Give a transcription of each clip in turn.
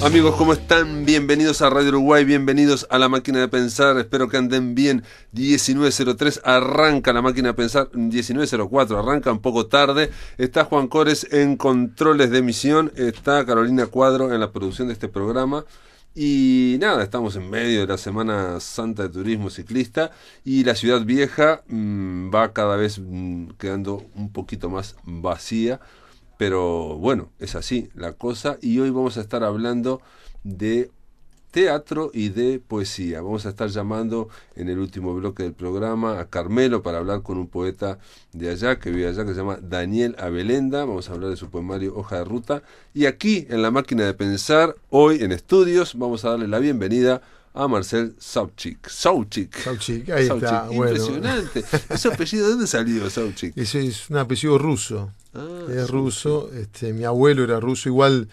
Amigos, ¿cómo están? Bienvenidos a Radio Uruguay, bienvenidos a La Máquina de Pensar. Espero que anden bien. 19.03 arranca La Máquina de Pensar, 19.04 arranca un poco tarde. Está Juan Cores en controles de emisión, está Carolina Cuadro en la producción de este programa. Y nada, estamos en medio de la Semana Santa de Turismo Ciclista y la ciudad vieja mm, va cada vez mm, quedando un poquito más vacía. Pero bueno, es así la cosa y hoy vamos a estar hablando de teatro y de poesía. Vamos a estar llamando en el último bloque del programa a Carmelo para hablar con un poeta de allá, que vive allá, que se llama Daniel Abelenda. Vamos a hablar de su poemario Hoja de Ruta. Y aquí, en la máquina de pensar, hoy en estudios, vamos a darle la bienvenida a Marcel Sauchik. Sauchik. Sauchik, ahí está. Impresionante. ¿Ese apellido de dónde salió Sauchik? Ese es un apellido ruso. Ah, es ruso. Este, mi abuelo era ruso, igual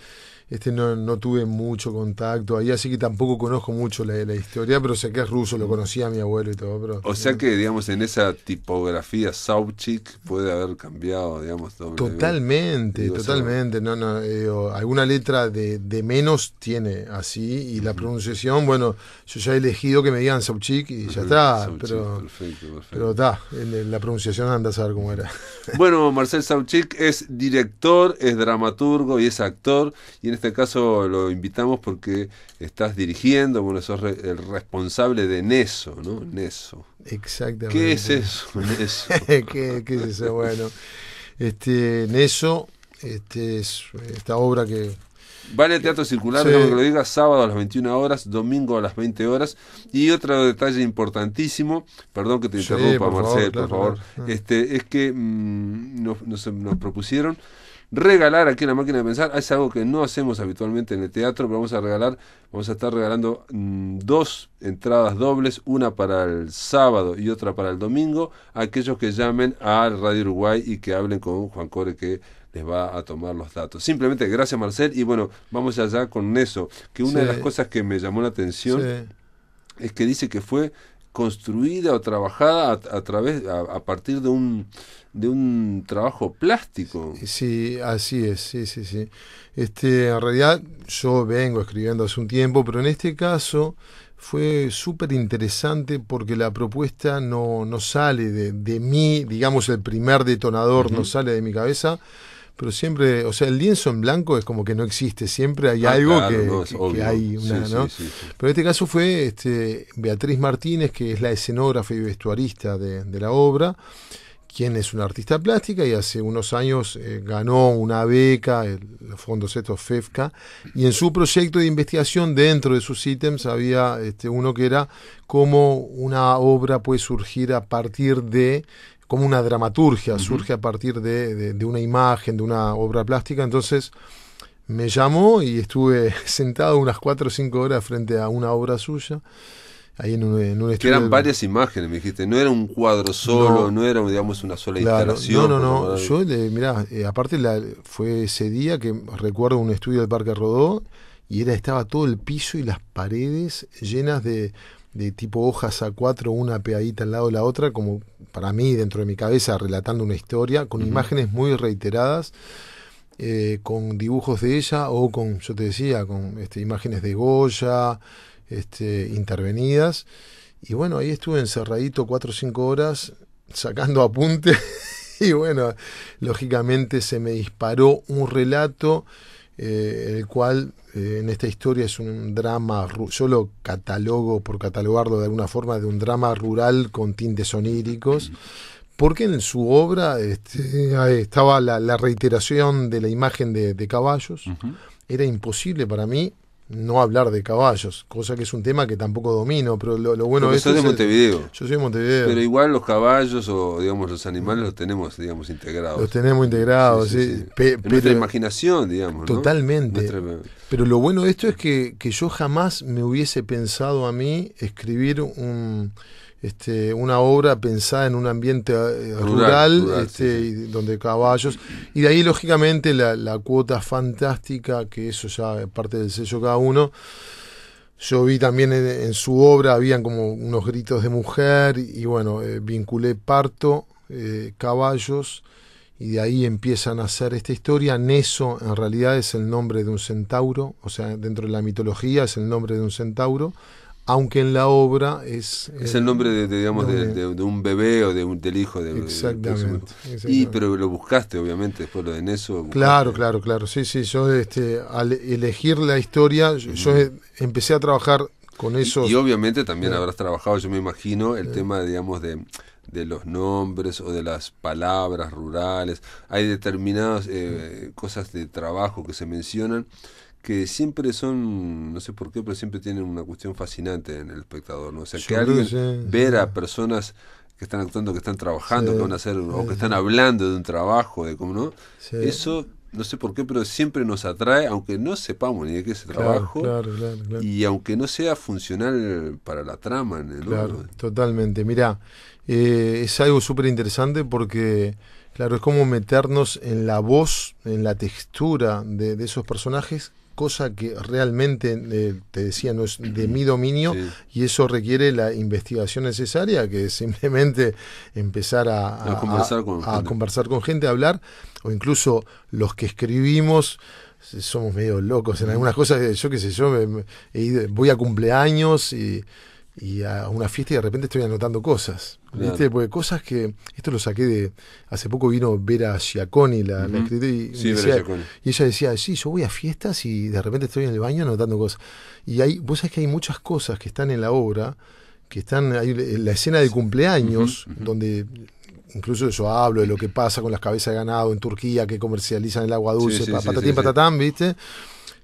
este no, tuve mucho contacto ahí, así que tampoco conozco mucho la, historia, pero sé que es ruso, lo mm. conocía mi abuelo y todo. Pero, o sea que, digamos, en esa tipografía Sauchik puede haber cambiado, digamos, todo. Totalmente, totalmente. No, no, eh, alguna letra de, menos tiene así, y la pronunciación, bueno, yo ya he elegido que me digan Sauchik y ya está, pero perfecto, perfecto. pero está, la pronunciación anda a saber cómo era. Bueno, Marcel Sauchik es director, es dramaturgo y es actor, y este caso lo invitamos porque estás dirigiendo, bueno, sos el responsable de Neso, ¿no? Neso. Exactamente. ¿Qué es eso, Neso? ¿Qué, es eso? Bueno, este, Neso este, es esta obra que... Vale Teatro Circular, no que lo diga, sábado a las 21 horas, domingo a las 20 horas. Y otro detalle importantísimo, perdón que te interrumpa, Marcel, por favor, este, es que mm, nos, nos, nos propusieron regalar aquí la máquina de pensar. Es algo que no hacemos habitualmente en el teatro, pero vamos a regalar, vamos a estar regalando mm, dos entradas dobles, una para el sábado y otra para el domingo, aquellos que llamen a Radio Uruguay y que hablen con Juan Core que les va a tomar los datos. Simplemente, gracias Marcel, y bueno, vamos allá con eso, que una de las cosas que me llamó la atención es que dice que fue construida o trabajada a, través a, partir de un de un trabajo plástico. Sí, así es, sí, sí, sí. Este, en realidad yo vengo escribiendo hace un tiempo, pero en este caso fue súper interesante porque la propuesta no, no sale de, de, mí, digamos el primer detonador no sale de mi cabeza, pero siempre, o sea, el lienzo en blanco es como que no existe, siempre hay ah, algo que, hay ¿no? Pero en este caso fue este, Beatriz Martínez, que es la escenógrafa y vestuarista de, de la obra, quien es una artista plástica y hace unos años eh, ganó una beca, el, Fondo fondos FEFCA, y en su proyecto de investigación dentro de sus ítems había este, uno que era cómo una obra puede surgir a partir de como una dramaturgia, surge a partir de, de, una imagen, de una obra plástica. Entonces me llamó y estuve sentado unas cuatro o cinco horas frente a una obra suya en Que eran varias imágenes, me dijiste, no era un cuadro solo, no, era, digamos, una sola instalación. No, no, no, yo, eh, aparte la, fue ese día que recuerdo un estudio del Parque Rodó y era, estaba todo el piso y las paredes llenas de, de tipo hojas a cuatro, una pegadita al lado de la otra, como para mí, dentro de mi cabeza, relatando una historia, con imágenes muy reiteradas. Eh, con dibujos de ella o con, yo te decía, con este, imágenes de Goya, este, intervenidas. Y bueno, ahí estuve encerradito cuatro o cinco horas sacando apuntes y bueno, lógicamente se me disparó un relato, eh, el cual eh, en esta historia es un drama, yo lo catalogo por catalogarlo de alguna forma, de un drama rural con tintes oníricos. Porque en su obra este, estaba la, reiteración de la imagen de, caballos. Era imposible para mí no hablar de caballos, cosa que es un tema que tampoco domino, pero lo, bueno que soy de Montevideo. yo soy de Montevideo. Pero igual los caballos o, digamos, los animales los tenemos, digamos, integrados. Los tenemos integrados, sí. nuestra imaginación, digamos. Totalmente. Pero lo bueno de esto es que, que yo jamás me hubiese pensado a mí escribir un este, una obra pensada en un ambiente eh, rural, este, donde caballos. Y de ahí, lógicamente, la, cuota fantástica, que eso ya parte del sello cada uno. Yo vi también en, su obra, habían como unos gritos de mujer, y bueno, eh, vinculé parto, eh, caballos, y de ahí empiezan a hacer esta historia. Neso en realidad es el nombre de un centauro, o sea, dentro de la mitología es el nombre de un centauro aunque en la obra es... Es el nombre de, digamos, De, un bebé o de un, del hijo de, exactamente, exactamente, Y pero lo buscaste, obviamente, después lo de eso Claro, claro, claro. Sí, sí, yo este, al elegir la historia, yo empecé a trabajar con eso. Y, obviamente también eh. habrás trabajado, yo me imagino, el eh. tema, digamos, de de los nombres o de las palabras rurales. Hay determinadas eh, cosas de trabajo que se mencionan que siempre son, no sé por qué, pero siempre tienen una cuestión fascinante en el espectador, ¿no? O sea, que alguien ver a personas que están actuando, que están trabajando, que van a hacer, o que están hablando de un trabajo, de cómo no, eso no sé por qué, pero siempre nos atrae, aunque no sepamos ni de qué es el trabajo, y aunque no sea funcional para la trama. el Claro, totalmente. mira eh, es algo súper interesante porque, claro, es como meternos en la voz, en la textura de, de esos personajes cosa que realmente, eh, te decía, no es de mi dominio y eso requiere la investigación necesaria, que es simplemente empezar a, conversar, con conversar con gente, a hablar, o incluso los que escribimos eh, somos medio locos en algunas cosas, yo qué sé, yo voy a cumpleaños y y a una fiesta y de repente estoy anotando cosas. ¿viste? Porque cosas que. Esto lo saqué de. Hace poco vino Vera Giaconi, la, uh la Y, ella decía: Sí, yo voy a fiestas y de repente estoy en el baño anotando cosas. Y hay, vos sabés que hay muchas cosas que están en la obra, que están. Hay la escena de cumpleaños, donde incluso yo hablo de lo que pasa con las cabezas de ganado en Turquía que comercializan el agua dulce, patatín patatán, ¿viste?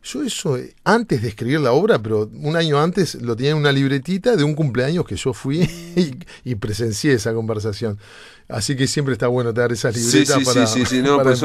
Yo eso, eh, antes de escribir la obra, pero un año antes lo tenía en una libretita de un cumpleaños que yo fui mm. y, presencié esa conversación. Así que siempre está bueno tener esa libretita para. Sí, sí, sí, no, pues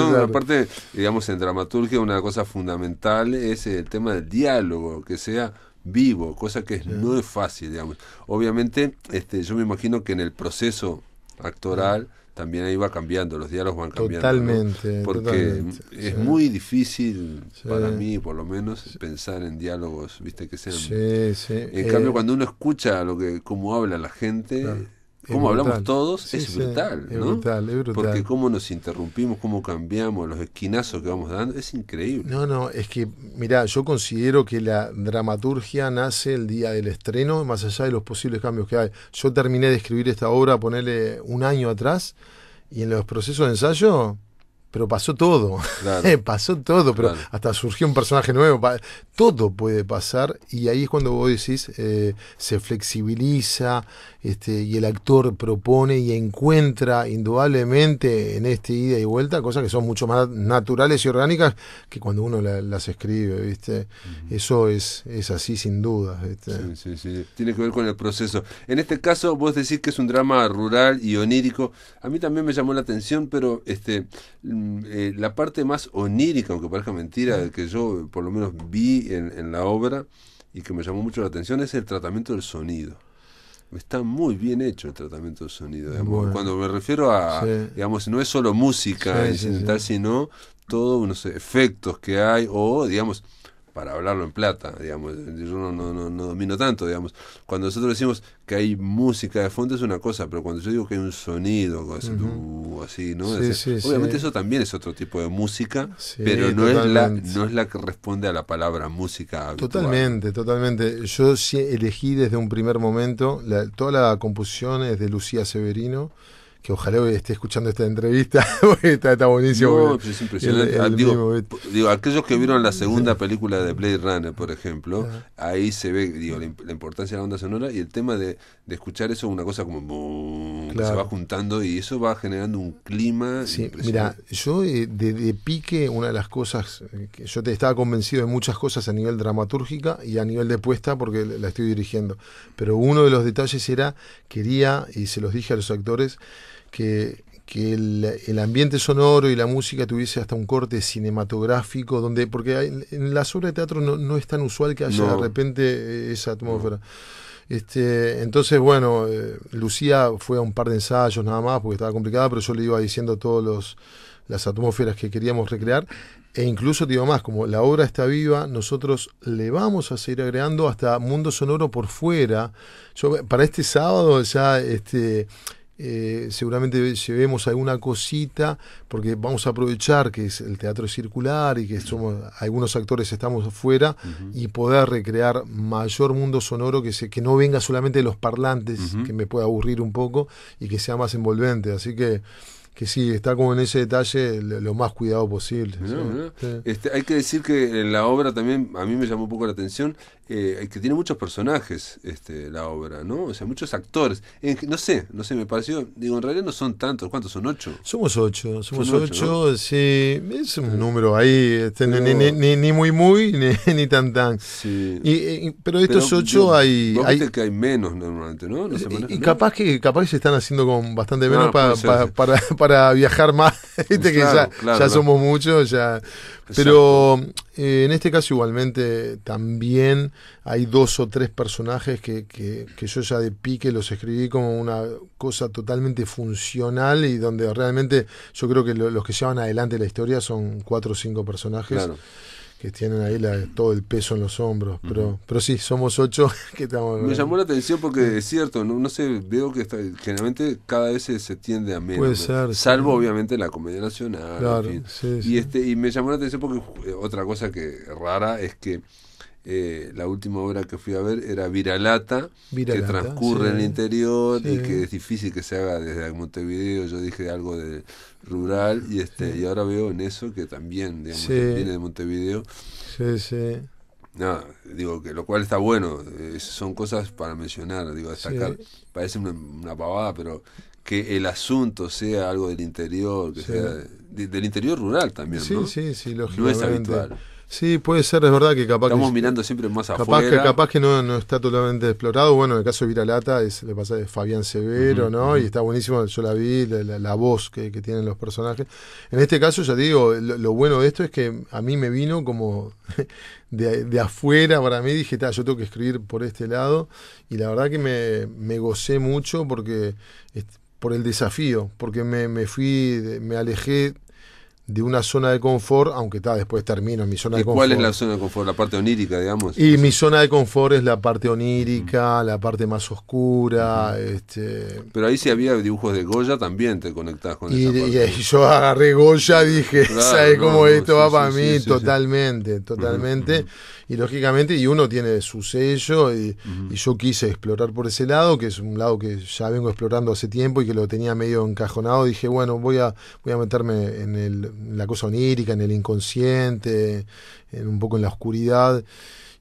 digamos, en dramaturgia, una cosa fundamental es el tema del diálogo, que sea vivo, cosa que no es fácil, digamos. Obviamente, este, yo me imagino que en el proceso actoral también ahí va cambiando, los diálogos van cambiando. Totalmente. Porque es muy difícil, para mí por lo menos, pensar en diálogos, viste, que sean... En cambio, eh, cuando uno escucha lo que cómo habla la gente, como hablamos todos, es, brutal, es, brutal, es brutal. Porque cómo nos interrumpimos, cómo cambiamos, los esquinazos que vamos dando, es increíble. No, no, es que, mira, yo considero que la dramaturgia nace el día del estreno, más allá de los posibles cambios que hay. Yo terminé de escribir esta obra, ponerle un año atrás, y en los procesos de ensayo pero pasó todo. pasó todo, pero hasta surgió un personaje nuevo. Todo puede pasar y ahí es cuando vos decís, eh, se flexibiliza este, y el actor propone y encuentra indudablemente en este ida y vuelta cosas que son mucho más naturales y orgánicas que cuando uno las escribe, ¿viste? Eso es, es así sin duda. Sí, sí, sí. Tiene que ver con el proceso. En este caso vos decís que es un drama rural y onírico. A mí también me llamó la atención, pero este eh, la parte más onírica, aunque parezca mentira, que yo eh, por lo menos vi en, la obra y que me llamó mucho la atención es el tratamiento del sonido está muy bien hecho el tratamiento del sonido. Cuando me refiero a, digamos, no es solo música incidental, sino todos unos efectos que hay, o, digamos, para hablarlo en plata, digamos, yo no, no, no, domino tanto, digamos. Cuando nosotros decimos que hay música de fondo es una cosa, pero cuando yo digo que hay un sonido, así, obviamente eso también es otro tipo de música, pero no es, la, no es la que responde a la palabra música. Totalmente, totalmente. Yo sí elegí desde un primer momento, toda la composición es de Lucía Severino que ojalá esté escuchando esta entrevista, está, buenísimo. es impresionante. Ah, eh, digo, aquellos que vieron la segunda película de Blade Runner, por ejemplo, ahí se ve la, importancia de la onda sonora y el tema de, escuchar eso, una cosa como se va juntando y eso va generando un clima. impresionante mira, yo eh, de, pique, una de las cosas, que yo te estaba convencido de muchas cosas a nivel dramatúrgica y a nivel de puesta, porque la estoy dirigiendo, pero uno de los detalles era, quería, y se los dije a los actores, que, el, ambiente sonoro y la música tuviese hasta un corte cinematográfico, donde porque en las obras de teatro no, es tan usual que haya de repente eh, esa atmósfera. Este, entonces, bueno, eh, Lucía fue a un par de ensayos nada más, porque estaba complicada, pero yo le iba diciendo todos los las atmósferas que queríamos recrear. E incluso digo más, como la obra está viva, nosotros le vamos a seguir agregando hasta mundo sonoro por fuera. Yo, para este sábado ya este, eh, seguramente llevemos alguna cosita, porque vamos a aprovechar que es el teatro circular y que somos algunos actores estamos afuera y poder recrear mayor mundo sonoro que, se, que no venga solamente de los parlantes, que me pueda aburrir un poco y que sea más envolvente. Así que que sí, está como en ese detalle lo, más cuidado posible. Este, hay que decir que la obra también a mí me llamó un poco la atención, eh, que tiene muchos personajes este, la obra, ¿no? O sea, muchos actores. no sé, no sé, me pareció, digo, en realidad no son tantos, ¿cuántos son? ¿Ocho? Somos ocho, somos ocho, sí, es un número ahí, este, ni, ni, ni, muy muy, ni, ni tan tan. Sí. Y, pero estos ocho hay... hay que hay menos normalmente, ¿no? Eh, y capaz, Que, capaz se están haciendo con bastante menos para, para viajar más Viste que ya, somos muchos, ya. Pero eh, en este caso, igualmente, también hay dos o tres personajes que, que, yo ya de pique los escribí como una cosa totalmente funcional y donde realmente yo creo que los que llevan adelante la historia son cuatro o cinco personajes tienen ahí todo el peso en los hombros. Pero, pero sí, somos ocho que estamos. Me llamó la atención porque es cierto, no, sé, veo que generalmente cada vez se, tiende a menos. Salvo obviamente la comedia nacional. y este, y me llamó la atención porque eh, otra cosa que rara es que eh, la última obra que fui a ver era Viralata, que transcurre en el interior y que es difícil que se haga desde Montevideo, yo dije algo de rural y este y ahora veo en eso que también viene de Montevideo. digo que lo cual está bueno, eh, son cosas para mencionar, digo, destacar. Parece una, pavada, pero que el asunto sea algo del interior, sea del interior rural también, No es habitual. Sí, puede ser, es verdad que capaz Estamos mirando siempre más capaz Que, capaz que no, está totalmente explorado. Bueno, en el caso de Viralata es, le pasa de Fabián Severo, ¿no? Y está buenísimo, yo la vi, la, voz que, tienen los personajes. En este caso, ya digo, lo, bueno de esto es que a mí me vino como de, afuera para mí. Dije, yo tengo que escribir por este lado. Y la verdad que me, me gocé mucho porque... Por el desafío, porque me, me fui, me alejé de una zona de confort, aunque está, después termino en mi zona de confort. ¿Cuál es la zona de confort? La parte onírica, digamos. Y mi zona de confort es la parte onírica, la parte más oscura. este... Pero ahí si había dibujos de Goya también te conectás con y, y yo agarré Goya dije, ¿sabes cómo esto va para mí? totalmente, totalmente y lógicamente, y uno tiene su sello, y, yo quise explorar por ese lado, que es un lado que ya vengo explorando hace tiempo y que lo tenía medio encajonado. Dije, bueno, voy a, voy a meterme en, la cosa onírica, en el inconsciente, en, un poco en la oscuridad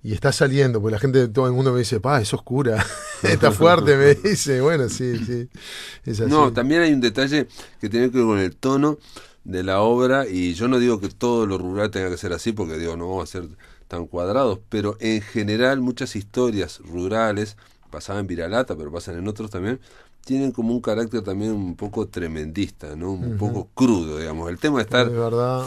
y está saliendo, porque la gente de todo el mundo me dice, pa, es oscura, está fuerte, me dice, bueno, sí, sí. No, también hay un detalle que tiene que ver con el tono de la obra, y yo no digo que todo lo rural tenga que ser así, porque digo, no, va a ser tan cuadrados, pero en general muchas historias rurales, pasaban en Viralata, pero pasan en otros también, tienen como un carácter también un poco tremendista, ¿no? Un poco crudo, digamos. El tema de estar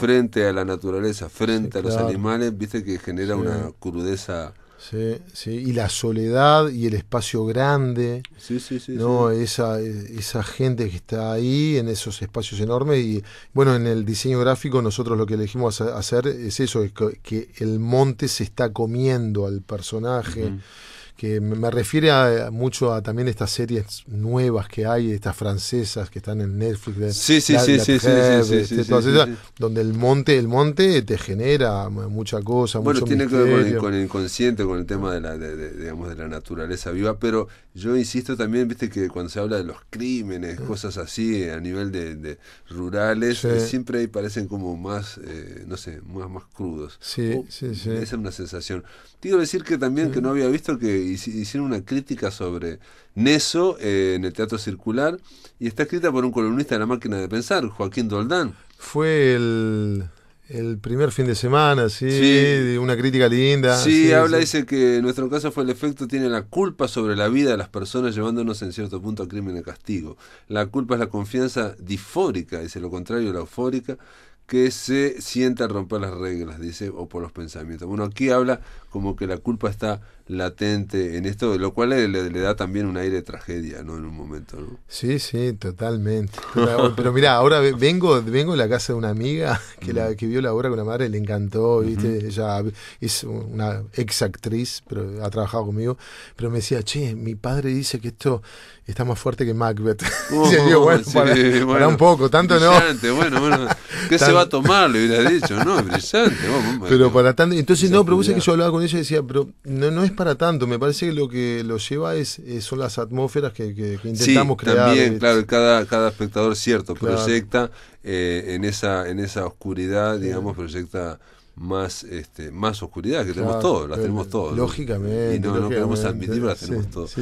frente a la naturaleza, frente a los animales, viste que genera una crudeza Sí, sí, y la soledad y el espacio grande. Sí, sí, sí. ¿no? Esa, esa gente que está ahí en esos espacios enormes. Y bueno, en el diseño gráfico nosotros lo que elegimos hacer es eso, que, el monte se está comiendo al personaje que me refiere eh, mucho a también estas series nuevas que hay, estas francesas que están en Netflix, sí, sí, sí, este, sí, donde el monte, el monte te genera mucha cosa. Bueno, tiene que ver con el, inconsciente, con el tema de la, de, digamos, de la naturaleza viva, pero yo insisto también, viste que cuando se habla de los crímenes, mm. cosas así a nivel de, rurales, eh, siempre ahí parecen como más, eh, no sé, más, más crudos. Sí, sí, sí. Esa es una sensación. Quiero decir que también que no había visto que hicieron una crítica sobre Neso eh, en el Teatro Circular y está escrita por un columnista de la máquina de pensar, Joaquín Doldán. Fue el, primer fin de semana, sí, una crítica linda. Sí, habla, dice que en nuestro caso fue el efecto, tiene la culpa sobre la vida de las personas llevándonos en cierto punto a crimen y castigo. La culpa es la confianza difórica, dice lo contrario la eufórica, que se sienta a romper las reglas, dice, o por los pensamientos. Bueno, aquí habla como que la culpa está latente en esto, lo cual le, da también un aire de tragedia, ¿no? En un momento, ¿no? Sí, sí, totalmente. Pero, mira, ahora vengo, vengo de la casa de una amiga que, la, mm. que vio la obra con la madre, le encantó, ¿viste? Ella es una exactriz, pero ha trabajado conmigo, pero me decía, che, mi padre dice que esto está más fuerte que Macbeth. Oh, sí, bueno, un poco, tanto no. bueno, bueno. ¿Qué se va a tomar? Le hubiera dicho, ¿no? Brillante. pero para tanto, entonces, no, pero vos que yo hablaba con decía, pero no, no es para tanto. Me parece que lo que lo lleva es, son las atmósferas que, intentamos crear. También, claro, cada, cada espectador, cierto, proyecta eh, en, esa, en esa oscuridad, digamos, proyecta más este, más oscuridad que tenemos todos, las tenemos eh, todos. Lógicamente. Y no, podemos admitir, las tenemos todos.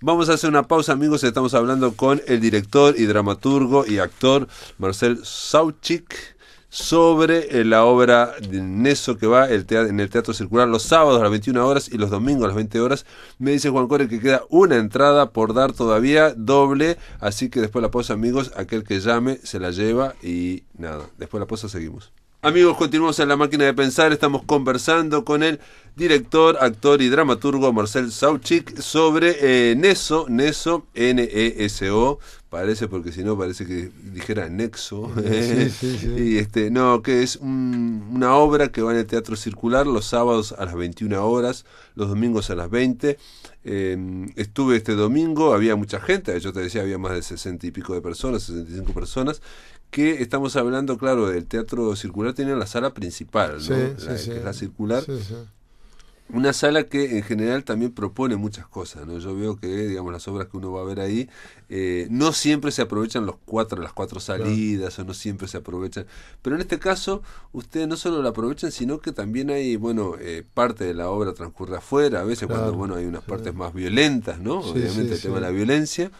Vamos a hacer una pausa, amigos. Estamos hablando con el director y dramaturgo y actor Marcel Sauchik sobre eh, la obra de Neso que va en el Teatro Circular los sábados a las 21 horas y los domingos a las 20 horas. Me dice Juan Core que queda una entrada por dar todavía, doble, así que después la pausa amigos, aquel que llame se la lleva y nada, después la pausa seguimos. Amigos, continuamos en la máquina de pensar. Estamos conversando con el director, actor y dramaturgo Marcel Sauchik sobre eh, Neso, Neso, N-E-S-O, parece porque si no parece que dijera Nexo y este no que es una obra que va en el teatro circular los sábados a las 21 horas los domingos a las 20 em, estuve este domingo había mucha gente yo te decía había más de 60 y pico de personas 65 personas que estamos hablando claro del teatro circular tiene la sala principal ¿no? la, que es la circular una sala que en general también propone muchas cosas, ¿no? Yo veo que, digamos, las obras que uno va a ver ahí, eh, no siempre se aprovechan los cuatro, las cuatro salidas, o no siempre se aprovechan. Pero en este caso, ustedes no solo la aprovechan, sino que también hay, bueno, eh, parte de la obra transcurre afuera, a veces cuando, bueno, hay unas partes más violentas, ¿no? Obviamente el tema de la violencia.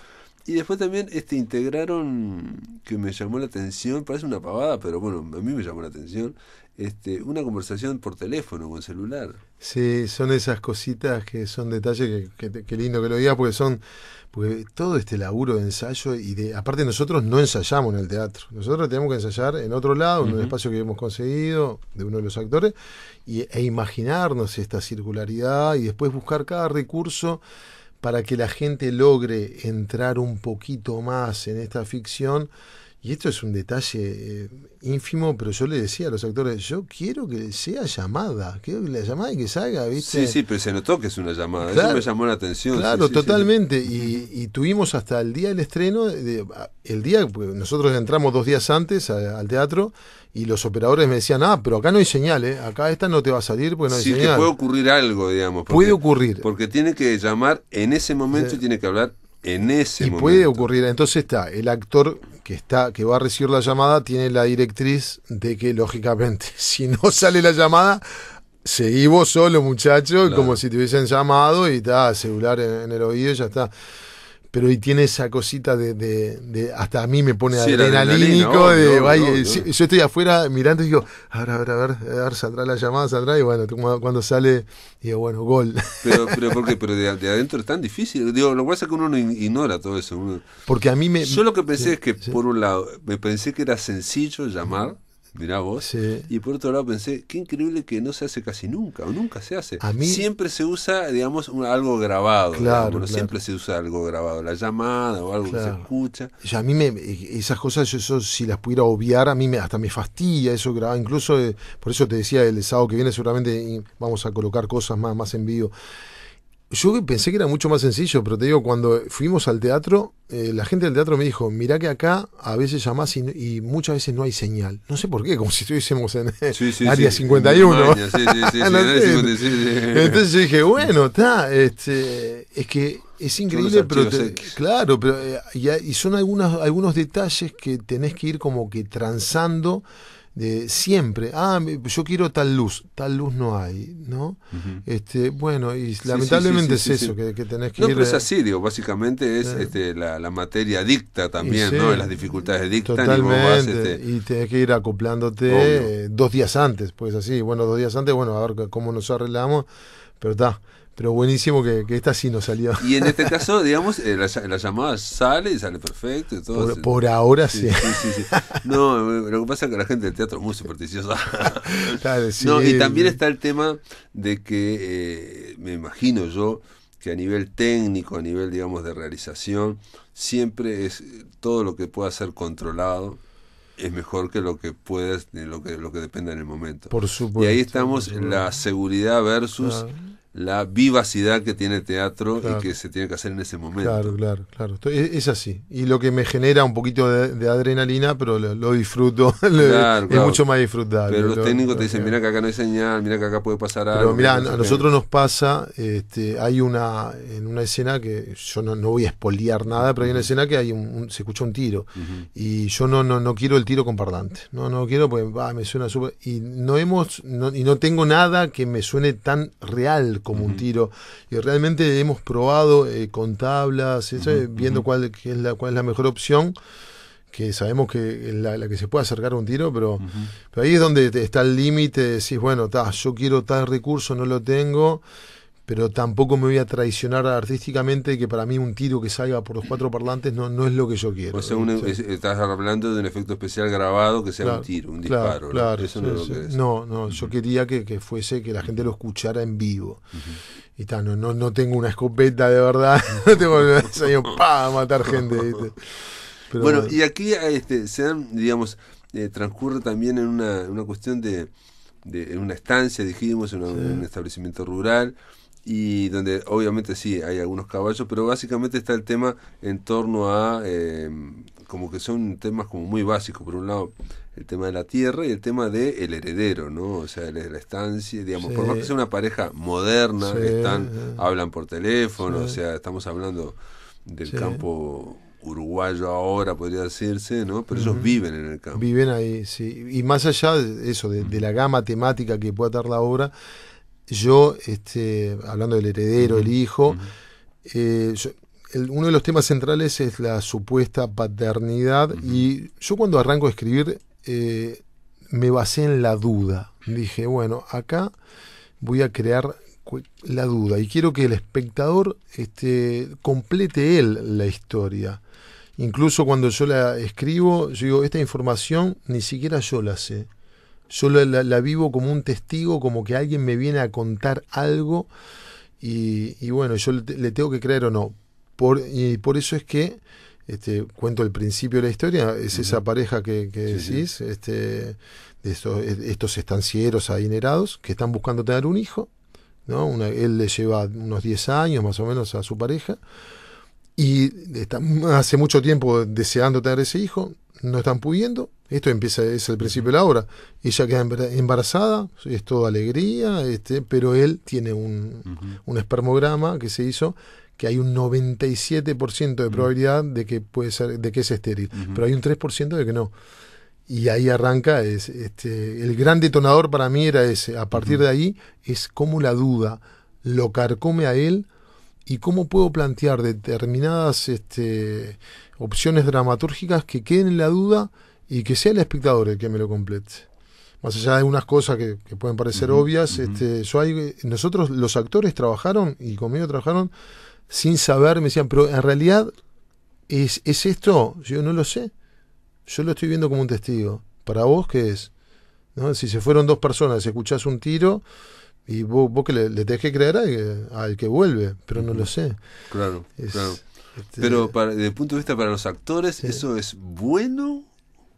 Y después también este, integraron, que me llamó la atención, parece una pavada, pero bueno, a mí me llamó la atención, este, una conversación por teléfono con celular. Sí, son esas cositas que son detalles que, lindo que lo digas, porque son, porque todo este laburo de ensayo y de, aparte nosotros no ensayamos en el teatro, nosotros tenemos que ensayar en otro lado, en un espacio que hemos conseguido de uno de los actores, y, e imaginarnos esta circularidad y después buscar cada recurso para que la gente logre entrar un poquito más en esta ficción, y esto es un detalle eh, ínfimo, pero yo le decía a los actores, yo quiero que sea llamada, quiero que la llamada y que salga, ¿viste? Sí, sí, pero se notó que es una llamada, eso me llamó la atención. Claro, totalmente, y, tuvimos hasta el día del estreno, de, el día, pues, nosotros entramos dos días antes al teatro, y los operadores me decían, ah, pero acá no hay señal, eh, acá esta no te va a salir porque no hay sí, señal. Sí, puede ocurrir algo, digamos. puede ocurrir. Porque tiene que llamar en ese momento y tiene que hablar y puede ocurrir, entonces está, el actor que está, que va a recibir la llamada, tiene la directriz de que, lógicamente, si no sale la llamada, seguí vos solo, muchacho, como si te hubiesen llamado y está, celular en, en el oído, ya está pero y tiene esa cosita de, de, hasta a mí me pone sí, adrenalínico, yo estoy afuera mirando y digo, ahora, a ver, a ver, a ver, saldrá la llamada, saldrá, y bueno, cuando sale, digo, bueno, gol. Pero, pero, porque pero de, adentro es tan difícil, digo, lo que pasa es que uno ignora todo eso. Porque a mí me... Yo lo que pensé es que, por un lado, me pensé que era sencillo llamar, dirá vos. Y por otro lado pensé, qué increíble que no se hace casi nunca, o nunca se hace. siempre se usa, digamos, un, algo grabado. Claro, Siempre se usa algo grabado, la llamada o algo que se escucha. ya a mí me, eh, esas cosas, si las pudiera obviar, a mí me, hasta me fastidia eso grabado. Incluso, eh, por eso te decía, el sábado que viene seguramente vamos a colocar cosas más, más en vivo. Yo pensé que era mucho más sencillo, pero te digo, cuando fuimos al teatro, eh, la gente del teatro me dijo, mirá que acá a veces llamás y, muchas veces no hay señal. No sé por qué, como si estuviésemos en sí, Área 51. Entonces dije, bueno, está, este, es que es increíble, pero claro, pero eh, y, son algunos detalles que tenés que ir como que transando de siempre, ah, yo quiero tal luz, tal luz no hay, ¿no? este, bueno, y lamentablemente es eso, que, tenés que... ir es así, digo, básicamente es este, la, materia dicta también, ¿no? Las dificultades dictan y, este, y tenés que ir acoplándote eh, dos días antes, pues así, bueno, dos días antes, bueno, a ver cómo nos arreglamos, pero está pero buenísimo que, que, esta sí nos salió. Y en este caso, digamos, eh, la, llamada sale y sale perfecto. Por, ahora sí, No, lo que pasa es que la gente del teatro es muy supersticiosa. y también está el tema de que eh, me imagino yo que a nivel técnico, a nivel, digamos, de realización, siempre es todo lo que pueda ser controlado es mejor que lo que puedes, lo que, lo que dependa en el momento. Por supuesto. Y ahí estamos en la seguridad versus la vivacidad que tiene el teatro y que se tiene que hacer en ese momento. Claro, claro, claro. Es, así. Y lo que me genera un poquito de, adrenalina, pero lo, disfruto. es mucho más disfrutable. Pero los técnicos te dicen, mira que acá no hay señal, mira que acá puede pasar algo. Pero mira, a nosotros nos pasa, este, hay una en una escena que yo no, no voy a expoliar nada, pero hay una escena que hay un, se escucha un tiro. Y yo no, no, no quiero el tiro con No, no quiero porque me suena súper... Y no hemos, y no tengo nada que me suene tan real como un tiro. Y realmente hemos probado eh, con tablas, eh, viendo cuál, es la, cuál es la mejor opción que sabemos que la, que se puede acercar a un tiro, pero, ahí es donde está el límite, decís, bueno, ta, yo quiero tal recurso, no lo tengo, pero tampoco me voy a traicionar artísticamente que para mí un tiro que salga por los cuatro parlantes no, no es lo que yo quiero. O sea, estás hablando de un efecto especial grabado que sea un tiro, un disparo. Claro, Eso no, Es no, no, yo quería que, fuese que la gente lo escuchara en vivo. Y no, tengo una escopeta de verdad, no tengo el para matar gente. bueno, y aquí ah, este, se digamos, eh, transcurre también en una, una cuestión de, en una estancia, dijimos, en un establecimiento rural y donde obviamente sí hay algunos caballos, pero básicamente está el tema en torno a, em, como que son temas como muy básicos, por un lado el tema de la tierra y el tema del el heredero, ¿no? O sea, la estancia, digamos, por más que sea una pareja moderna, están, hablan por teléfono, o sea, estamos hablando del campo uruguayo ahora, podría decirse, ¿no? Pero ellos viven en el campo. Viven ahí, sí. Y más allá de eso, de la gama temática que pueda dar la obra, yo, este, hablando del heredero, el hijo, eh, uno de los temas centrales es la supuesta paternidad y yo cuando arranco a escribir eh, me basé en la duda. Dije, bueno, acá voy a crear la duda y quiero que el espectador este, complete él la historia. Incluso cuando yo la escribo, yo digo, esta información ni siquiera yo la sé. Yo la, vivo como un testigo, como que alguien me viene a contar algo y, bueno, yo le, tengo que creer o no. Por, y por eso es que, este, cuento el principio de la historia, es esa pareja que, decís, Este, estos, estancieros adinerados que están buscando tener un hijo, ¿no? él le lleva unos 10 años más o menos a su pareja y está, hace mucho tiempo deseando tener ese hijo, no están pudiendo. Esto empieza, es el principio de la obra. Ella queda embarazada, es todo alegría, este, pero él tiene un, un espermograma que se hizo que hay un 97% de probabilidad de que puede ser de que es estéril, pero hay un 3% de que no. Y ahí arranca es, este, el gran detonador para mí era ese, a partir de ahí es como la duda lo carcome a él y cómo puedo plantear determinadas este, opciones dramatúrgicas que queden en la duda y que sea el espectador el que me lo complete. Más allá de unas cosas que, pueden parecer obvias, este, yo nosotros los actores trabajaron y conmigo trabajaron sin saber, me decían, pero en realidad es, es esto, yo no lo sé, yo lo estoy viendo como un testigo. Para vos, ¿qué es? Si se fueron dos personas, escuchás un tiro, y vos, que le, dejes que creer al que, vuelve, pero no lo sé. Claro, claro. Este pero para, desde el punto de vista para los actores, ¿eso es bueno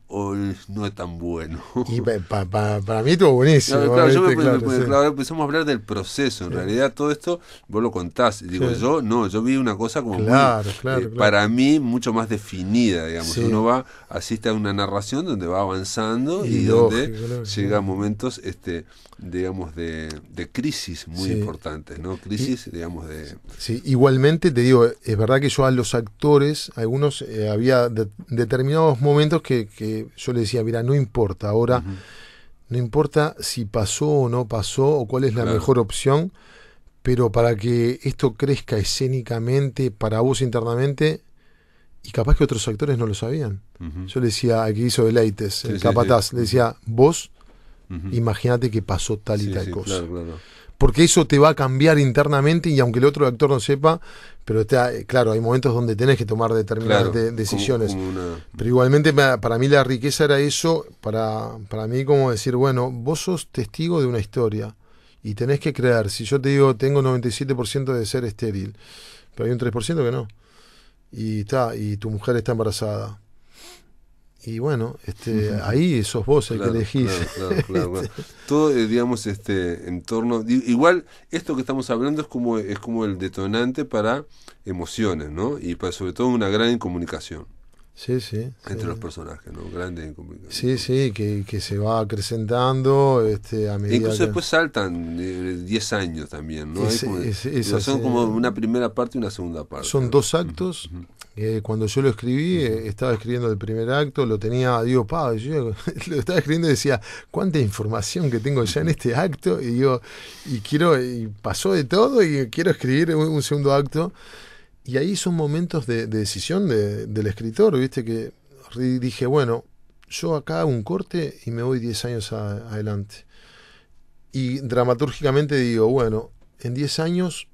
o no es tan bueno? Y para mí estuvo buenísimo. Claro, empezamos a hablar del proceso. En realidad todo esto, vos lo contás. Digo, yo no, yo vi una cosa como eh, para mí mucho más definida, digamos. Uno va, asiste a una narración donde va avanzando y, donde llega momentos este digamos, de, crisis muy importantes, ¿no? Crisis, digamos, de... Sí, igualmente te digo, es verdad que yo a los actores, algunos eh, había determinados momentos que, yo les decía, mira, no importa, ahora no importa si pasó o no pasó o cuál es la mejor opción, pero para que esto crezca escénicamente, para vos internamente, y capaz que otros actores no lo sabían. Yo le decía aquí hizo Deleites, el capataz, le decía, vos Imagínate que pasó tal y tal cosa. Porque eso te va a cambiar internamente y aunque el otro actor no sepa, pero está, eh, claro, hay momentos donde tenés que tomar determinadas decisiones. Pero igualmente para mí la riqueza era eso, para, para mí como decir, bueno, vos sos testigo de una historia y tenés que creer, si yo te digo tengo 97% de ser estéril, pero hay un 3% que no, y está, y tu mujer está embarazada y bueno, este, ahí sos vos el que elegís. Este. Todo, eh, digamos, este, en torno. Igual, esto que estamos hablando es como, es como el detonante para emociones, ¿no? Y para, sobre todo una gran comunicación. Sí, sí. Entre los personajes, ¿no? Grandes Sí, sí, que, que, se va acrecentando este, a medida. incluso después saltan 10 eh, años también, ¿no? son como una primera parte y una segunda parte. Son dos actos. Eh, cuando yo lo escribí, eh, estaba escribiendo el primer acto, lo tenía, digo, pa, yo lo estaba escribiendo y decía, cuánta información que tengo ya en este acto, y yo y quiero, y pasó de todo, y quiero escribir un segundo acto. Y ahí son momentos de, decisión del escritor, ¿viste? Que dije, bueno, yo acá hago un corte y me voy 10 años adelante. Y dramatúrgicamente digo, bueno, en 10 años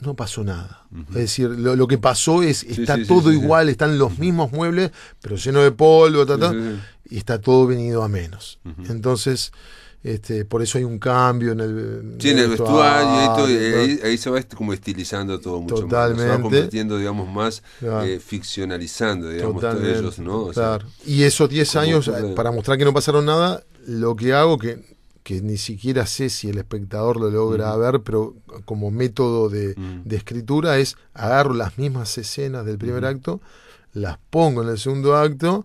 no pasó nada. Es decir, lo, que pasó es, está todo igual, están los mismos muebles, pero lleno de polvo, y está todo venido a menos. Entonces, este, por eso hay un cambio en el, sí, en el vestuario, y ahí, se va como estilizando todo mucho más, se va convirtiendo digamos más eh, ficcionalizando digamos todos ellos, y esos 10 años, para mostrar que no pasaron nada, lo que hago que ni siquiera sé si el espectador lo logra ver, pero como método mm. de, escritura es agarro las mismas escenas del primer acto, las pongo en el segundo acto,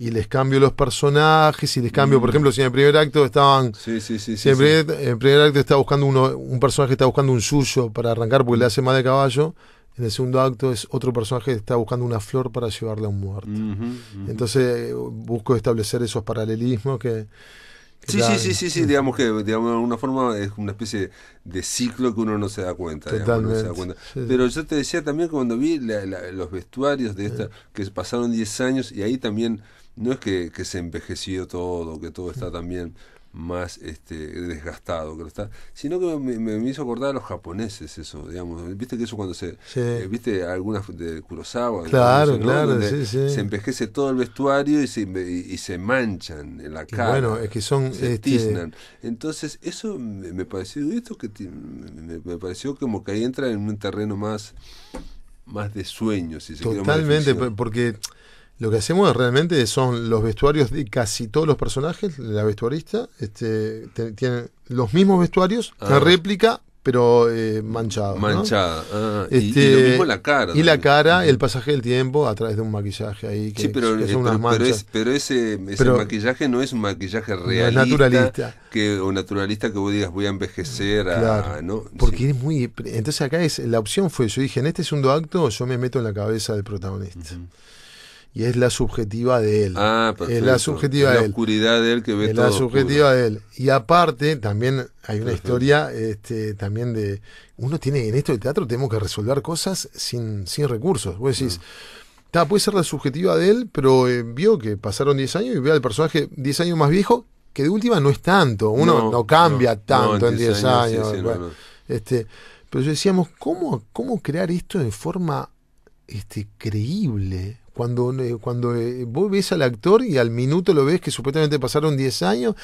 y les cambio los personajes y les cambio, por mm. ejemplo, si en el primer acto estaban. Sí, sí, sí. en, primer, acto está buscando uno, un personaje está buscando un suyo para arrancar porque le hace mal de caballo. En el segundo acto es otro personaje que está buscando una flor para llevarle a un muerto. Entonces busco establecer esos paralelismos que. sí, sí, sí, sí, sí, digamos que digamos, de alguna forma es una especie de ciclo que uno no se da cuenta. Pero yo te decía también cuando vi los vestuarios de esta, eh. que pasaron 10 años y ahí también no es que, que, se envejeció todo, que todo está también más este, desgastado, que está, sino que me, me, hizo acordar a los japoneses eso, digamos, viste que eso cuando se, eh, viste algunas de Kurosawa, claro, claro, se envejece todo el vestuario y se, y, se manchan en la cara, bueno, es que son, este, entonces eso me, pareció esto que me pareció como que ahí entra en un terreno más más de sueño, si se Totalmente, porque lo que hacemos realmente son los vestuarios de casi todos los personajes, la vestuarista, este, tienen los mismos vestuarios, la ah. réplica, pero eh, Manchada. Ah, y, lo este, mismo la cara. Y la cara, el pasaje del tiempo a través de un maquillaje ahí. pero, son pero, ese, maquillaje no es un maquillaje realista. naturalista. Que, o naturalista que vos digas voy a envejecer. Porque es muy. Entonces acá es la opción fue: yo dije, en este segundo acto yo me meto en la cabeza del protagonista y es la subjetiva de él. Ah, Es la subjetiva de él. La oscuridad de él que ve es La subjetiva de él. Y aparte, también hay una historia este, también de. Uno tiene, en esto del teatro, tenemos que resolver cosas sin, sin recursos. Vos decís. Ah. puede ser la subjetiva de él, pero eh, vio que pasaron 10 años y ve al personaje 10 años más viejo, que de última no es tanto, uno no, cambia tanto en 10 años. este, pero decíamos, ¿cómo, ¿cómo crear esto de forma este, creíble? Cuando, eh, cuando eh, vos ves al actor y al minuto lo ves que supuestamente pasaron 10 años,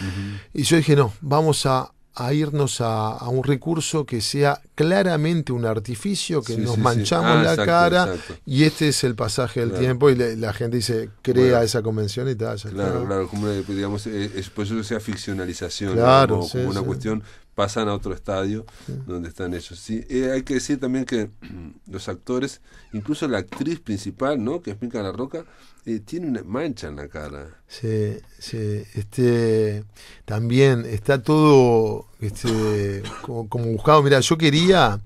y yo dije, no, vamos a, irnos a, un recurso que sea claramente un artificio, que nos manchamos ah, la cara y este es el pasaje del tiempo y la, gente dice, crea esa convención y tal. claro, claro, claro como, eh, digamos, es, eso sea ficcionalización, como una cuestión pasan a otro estadio donde están ellos. Sí, eh, hay que decir también que los actores, incluso la actriz principal, ¿no? que es La Roca, eh, tiene una mancha en la cara. Sí, sí. Este, también está todo este, como, buscado. Mira, yo quería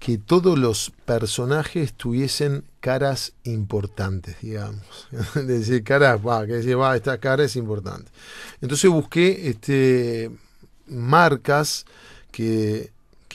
que todos los personajes tuviesen caras importantes, digamos. decir, caras, va, que decir, va, esta cara es importante. Entonces busqué este marcas que,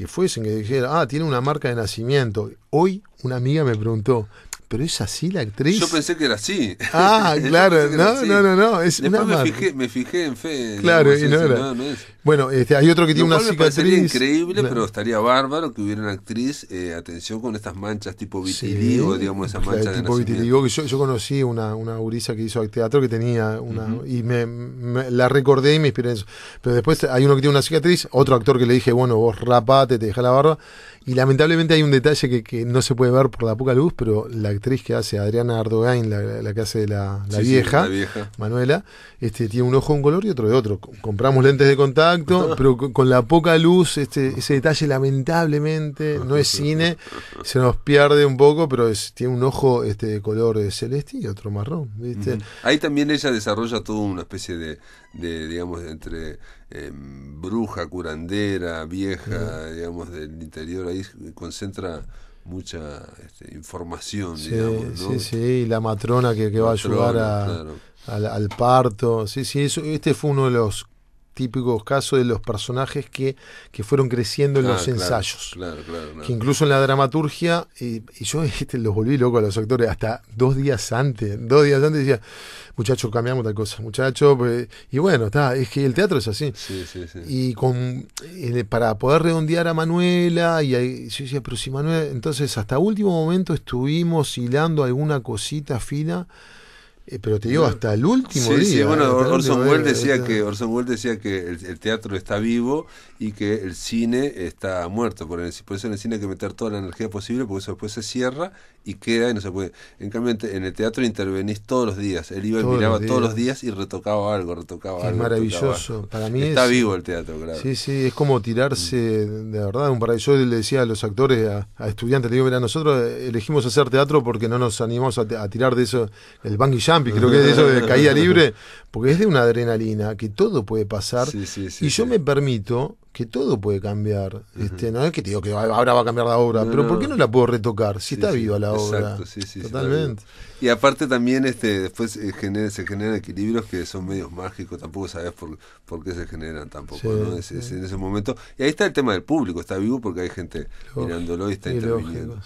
fuesen, que dijera ah, tiene una marca de nacimiento. Hoy una amiga me preguntó, pero es así la actriz. Yo pensé que era así. Ah, claro, no, no, no, no, Después me fijé, me fijé en fe. Claro, y no era. Bueno, este, hay otro que tiene una cicatriz. Sería increíble, pero estaría bárbaro que hubiera una actriz, eh, atención con estas manchas tipo vitiligo, digamos, esas manchas tipo vitiligo, yo, conocí una, una que hizo teatro que tenía una, y me, la recordé y me inspiré en eso. Pero después hay uno que tiene una cicatriz, otro actor que le dije, bueno, vos rapate, te deja la barba, y lamentablemente hay un detalle que, que no se puede ver por la poca luz, pero la actriz que hace Adriana Ardogain, la, que hace la, vieja, Manuela, este, tiene un ojo de un color y otro de otro. Compramos lentes de contacto, pero con, la poca luz, este, ese detalle lamentablemente no es cine, se nos pierde un poco, pero tiene un ojo este, de color eh, celeste y otro marrón. Ahí también ella desarrolla toda una especie de, digamos, entre em, bruja, curandera, vieja, digamos, del interior, ahí concentra mucha este, información, digamos. ¿no? Sí, sí, la matrona que, va a ayudar al, parto. Sí, sí, eso, este fue uno de los típicos casos de los personajes que, fueron creciendo en los ah, ensayos. que incluso en la dramaturgia, y, yo este, los volví loco a los actores hasta dos días antes. Dos días antes decía, muchachos, cambiamos tal cosa, muchacho pues, y bueno, está, es que el teatro es así. Sí, sí, sí. Y con, para poder redondear a Manuela, y ahí, yo decía, pero si Manuela, entonces hasta último momento estuvimos hilando alguna cosita fina eh, pero te digo, hasta el último día. Sí, bueno, eh, Orson Welles decía, que, decía que el, teatro está vivo y que el cine está muerto. Por, eso en el cine hay que meter toda la energía posible, porque eso después se cierra y queda y no se puede. En cambio, en el teatro intervenís todos los días. Él iba y miraba todos los días y retocaba algo, retocaba algo. Es maravilloso. Para mí está vivo el teatro, claro. Sí, sí, es como tirarse, de verdad, un paraíso. Yo le decía a los actores, a, estudiantes, le digo, mira, nosotros eh, elegimos hacer teatro porque no nos animamos a, tirar de eso el ya y creo que es eso de caída libre, porque es de una adrenalina que todo puede pasar. y yo me permito que todo puede cambiar. este, no es que te digo que ahora va a cambiar la obra, pero ¿por qué no la puedo retocar? Si está viva la obra. Sí, Totalmente. Y aparte también este, después eh, genera, se generan equilibrios que son medios mágicos, tampoco sabes por, qué se generan tampoco, en ese momento. Y ahí está el tema del público, está vivo porque hay gente mirándolo y está interviniendo.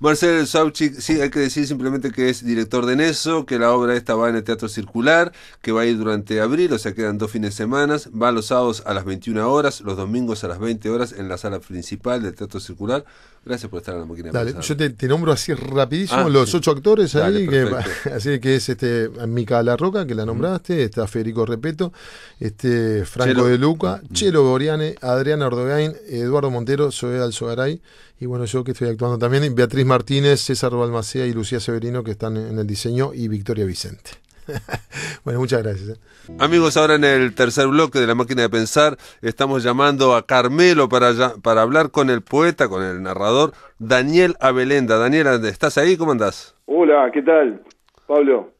Marcel Sauchik, sí, hay que decir simplemente que es director de Neso, que la obra esta va en el Teatro Circular, que va a ir durante abril, o sea, quedan dos fines de semana, va los sábados a las 21 horas, los domingos domingos a las 20 horas en la sala principal del Teatro Circular. Gracias por estar en la máquina. Dale, yo te, nombro así rapidísimo ah, los ocho actores ahí, que, así que es este Mica La Roca, que la nombraste, está Federico Repeto, este Franco de Luca, Chelo Boriane, Adriana Ordogain, Eduardo Montero, Zoe Alzogaray, y bueno, yo que estoy actuando también, Beatriz Martínez, César Balmacea y Lucía Severino, que están en el diseño, y Victoria Vicente. bueno, muchas gracias. ¿eh? Amigos, ahora en el tercer bloque de la máquina de pensar estamos llamando a Carmelo para, para hablar con el poeta, con el narrador, Daniel Abelenda. Daniel, ¿estás ahí? ¿Cómo andás? Hola, ¿qué tal? Pablo.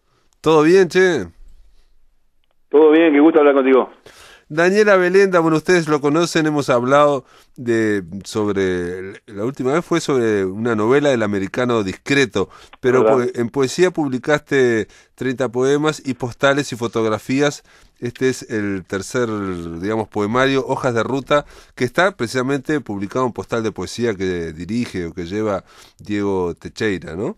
¿Todo bien, che? Todo bien, qué gusto hablar contigo. Daniela Belenda, bueno, ustedes lo conocen, hemos hablado de sobre, la última vez fue sobre una novela del americano discreto, pero pues, en poesía publicaste 30 poemas y postales y fotografías. Este es el tercer, digamos, poemario, Hojas de Ruta, que está precisamente publicado en postal de poesía que dirige o que lleva Diego Techeira, ¿no?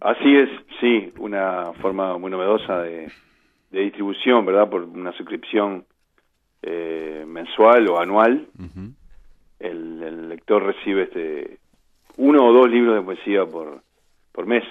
Así es, sí, una forma muy novedosa de, de distribución, ¿verdad? Por una suscripción eh, mensual o anual. el, el, lector recibe este uno o dos libros de poesía por, por mes.